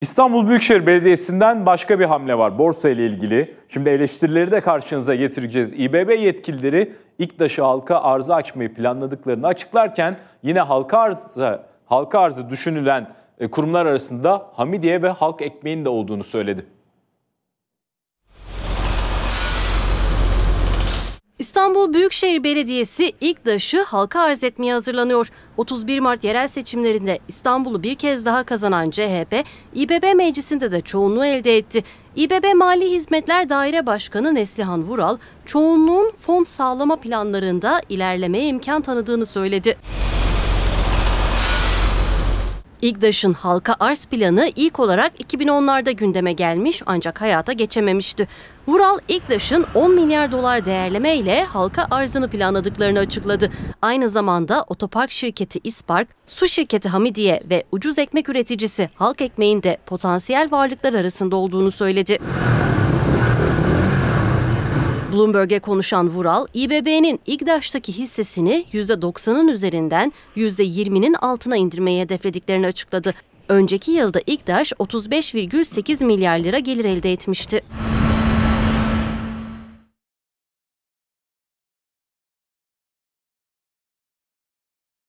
İstanbul Büyükşehir Belediyesi'nden başka bir hamle var borsa ile ilgili. Şimdi eleştirileri de karşınıza getireceğiz. İBB yetkilileri İktaş'ı halka arza açmayı planladıklarını açıklarken yine halka arzı, halka arzı düşünülen e, kurumlar arasında Hamidiye ve Halk Ekmeği'nin de olduğunu söyledi. İstanbul Büyükşehir Belediyesi ilk daşı halka arz etmeye hazırlanıyor. 31 Mart yerel seçimlerinde İstanbul'u bir kez daha kazanan CHP, İBB meclisinde de çoğunluğu elde etti. İBB Mali Hizmetler Daire Başkanı Neslihan Vural, çoğunluğun fon sağlama planlarında ilerlemeye imkan tanıdığını söyledi. İGDAŞ'ın halka arz planı ilk olarak 2010'larda gündeme gelmiş ancak hayata geçememişti. Vural İGDAŞ'ın 10 milyar dolar değerleme ile halka arzını planladıklarını açıkladı. Aynı zamanda otopark şirketi İspark, su şirketi Hamidiye ve ucuz ekmek üreticisi Halk Ekmeğin de potansiyel varlıklar arasında olduğunu söyledi. Bloomberg'e konuşan Vural, İBB'nin İGDAŞ'taki hissesini %90'ın üzerinden %20'nin altına indirmeyi hedeflediklerini açıkladı. Önceki yılda İGDAŞ 35,8 milyar lira gelir elde etmişti.